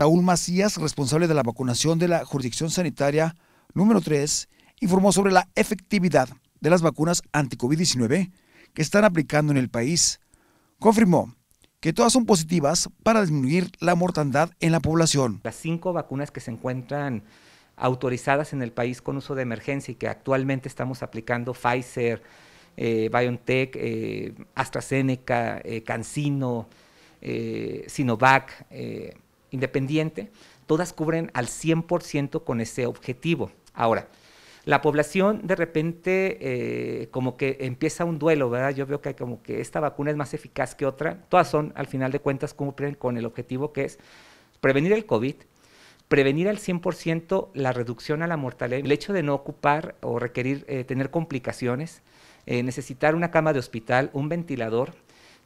Raúl Macías, responsable de la vacunación de la jurisdicción sanitaria número 3, informó sobre la efectividad de las vacunas anti-COVID-19 que están aplicando en el país. Confirmó que todas son positivas para disminuir la mortandad en la población. Las cinco vacunas que se encuentran autorizadas en el país con uso de emergencia y que actualmente estamos aplicando Pfizer, eh, BioNTech, eh, AstraZeneca, eh, CanSino, eh, Sinovac, independiente, todas cubren al 100% con ese objetivo. Ahora, la población de repente eh, como que empieza un duelo, ¿verdad? Yo veo que hay como que esta vacuna es más eficaz que otra. Todas son, al final de cuentas, cumplen con el objetivo que es prevenir el COVID, prevenir al 100% la reducción a la mortalidad, el hecho de no ocupar o requerir eh, tener complicaciones, eh, necesitar una cama de hospital, un ventilador,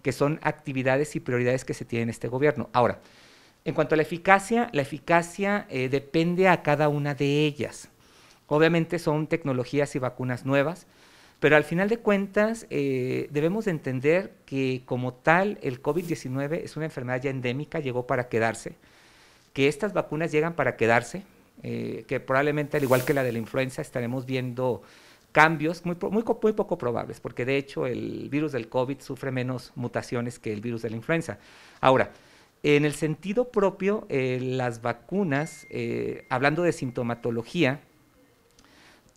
que son actividades y prioridades que se tienen en este gobierno. Ahora, en cuanto a la eficacia, la eficacia eh, depende a cada una de ellas. Obviamente son tecnologías y vacunas nuevas, pero al final de cuentas eh, debemos entender que como tal el COVID-19 es una enfermedad ya endémica, llegó para quedarse, que estas vacunas llegan para quedarse, eh, que probablemente al igual que la de la influenza estaremos viendo cambios muy, muy poco probables, porque de hecho el virus del COVID sufre menos mutaciones que el virus de la influenza. Ahora, en el sentido propio, eh, las vacunas, eh, hablando de sintomatología,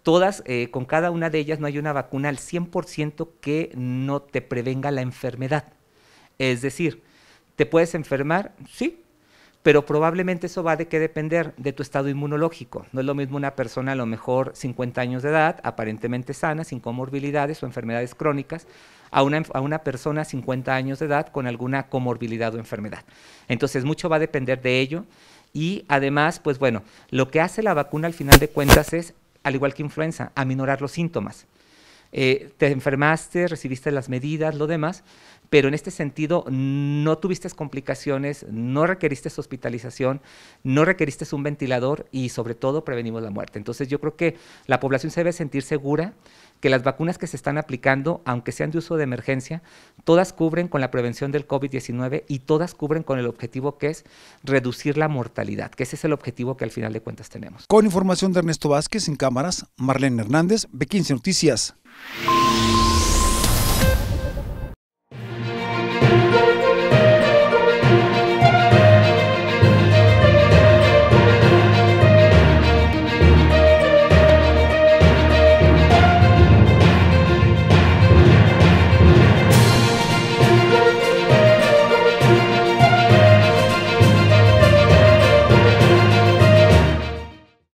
todas, eh, con cada una de ellas no hay una vacuna al 100% que no te prevenga la enfermedad. Es decir, ¿te puedes enfermar? Sí, pero probablemente eso va de qué depender de tu estado inmunológico. No es lo mismo una persona a lo mejor 50 años de edad, aparentemente sana, sin comorbilidades o enfermedades crónicas, a una, a persona 50 años de edad con alguna comorbilidad o enfermedad. Entonces, mucho va a depender de ello. Y además, pues bueno, lo que hace la vacuna al final de cuentas es, al igual que influenza, aminorar los síntomas. Eh, te enfermaste, recibiste las medidas, lo demás, pero en este sentido no tuviste complicaciones, no requeriste hospitalización, no requeriste un ventilador y sobre todo prevenimos la muerte. Entonces yo creo que la población se debe sentir segura, que las vacunas que se están aplicando, aunque sean de uso de emergencia, todas cubren con la prevención del COVID-19 y todas cubren con el objetivo que es reducir la mortalidad, que ese es el objetivo que al final de cuentas tenemos. Con información de Ernesto Vázquez sin cámaras, Marlene Hernández, B15 Noticias.